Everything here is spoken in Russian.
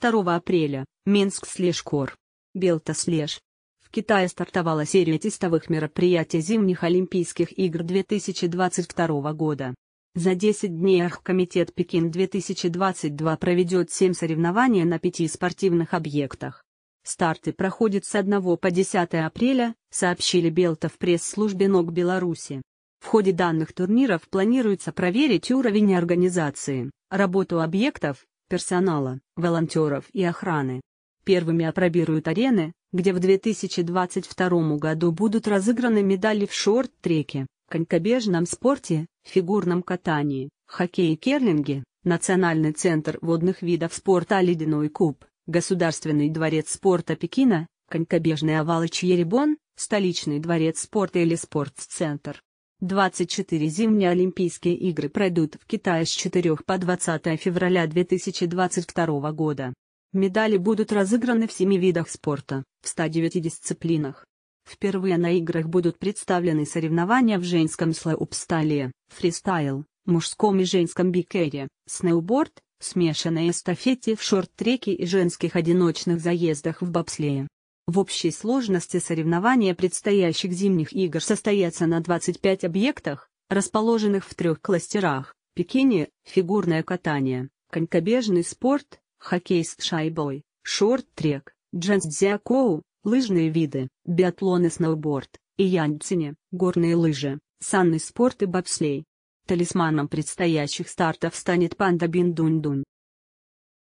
2 апреля, Минск слеж Белта слеж. В Китае стартовала серия тестовых мероприятий зимних Олимпийских игр 2022 года. За 10 дней Архкомитет Пекин 2022 проведет 7 соревнований на 5 спортивных объектах. Старты проходят с 1 по 10 апреля, сообщили Белта в пресс-службе НОК Беларуси. В ходе данных турниров планируется проверить уровень организации, работу объектов, персонала, волонтеров и охраны. Первыми опробируют арены, где в 2022 году будут разыграны медали в шорт-треке, конькобежном спорте, фигурном катании, хоккее и керлинге, Национальный центр водных видов спорта «Ледяной куб», Государственный дворец спорта Пекина, конькобежный овал и Черебон, столичный дворец спорта или спортцентр. 24 зимние Олимпийские игры пройдут в Китае с 4 по 20 февраля 2022 года. Медали будут разыграны в 7 видах спорта, в 109 дисциплинах. Впервые на играх будут представлены соревнования в женском слоупстайле, фристайл, мужском и женском бикере, сноуборд, смешанной эстафете в шорт-треке и женских одиночных заездах в бобслее. В общей сложности соревнования предстоящих зимних игр состоятся на 25 объектах, расположенных в трех кластерах – Пекине, фигурное катание, конькобежный спорт, хоккей с шайбой, шорт-трек, джанцзякоу, лыжные виды, биатлон и сноуборд, и яньцине, горные лыжи, санный спорт и бобслей. Талисманом предстоящих стартов станет панда Биндундун.